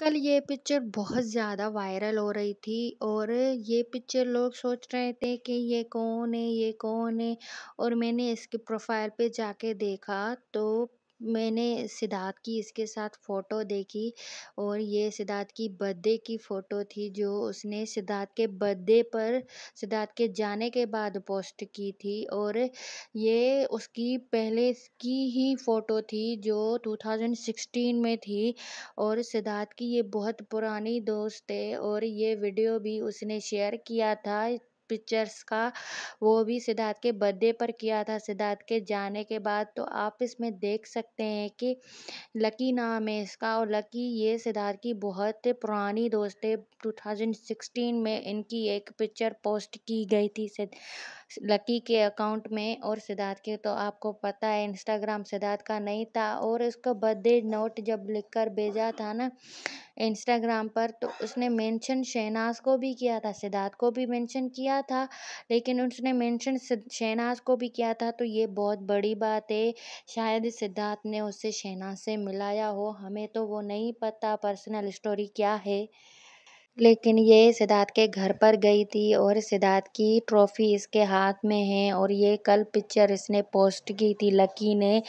कल ये पिक्चर बहुत ज़्यादा वायरल हो रही थी और ये पिक्चर लोग सोच रहे थे कि ये कौन है ये कौन है और मैंने इसके प्रोफाइल पे जाके देखा तो मैंने सिद्धार्थ की इसके साथ फ़ोटो देखी और ये सिद्धार्थ की बर्थडे की फ़ोटो थी जो उसने सिद्धार्थ के बर्थडे पर सिद्धार्थ के जाने के बाद पोस्ट की थी और ये उसकी पहले की ही फ़ोटो थी जो 2016 में थी और सिद्धार्थ की ये बहुत पुरानी दोस्त है और ये वीडियो भी उसने शेयर किया था पिक्चर्स का वो भी सिद्धार्थ के बर्थडे पर किया था सिद्धार्थ के जाने के बाद तो आप इसमें देख सकते हैं कि लकी नाम है इसका और लकी ये सिद्धार्थ की बहुत पुरानी दोस्त है 2016 में इनकी एक पिक्चर पोस्ट की गई थी लकी के अकाउंट में और सिद्धार्थ के तो आपको पता है इंस्टाग्राम सिद्धार्थ का नहीं था और इसका बर्थडे नोट जब लिख कर भेजा था ना इंस्टाग्राम पर तो उसने मेंशन शहनाज़ को भी किया था सिद्धार्थ को भी मेंशन किया था लेकिन उसने मेंशन शहनाज़ को भी किया था तो ये बहुत बड़ी बात है शायद सिद्धार्थ ने उसे शहनाज़ से मिलाया हो हमें तो वो नहीं पता पर्सनल स्टोरी क्या है लेकिन ये सिद्धार्थ के घर पर गई थी और सिद्धार्थ की ट्रॉफ़ी इसके हाथ में है और ये कल पिक्चर इसने पोस्ट की थी लकी ने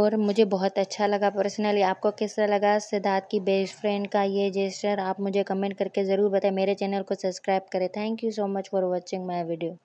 और मुझे बहुत अच्छा लगा पर्सनली आपको कैसा लगा सिद्धार्थ की बेस्ट फ्रेंड का ये जेस्टर आप मुझे कमेंट करके ज़रूर बताएं मेरे चैनल को सब्सक्राइब करें thank you so much for watching my video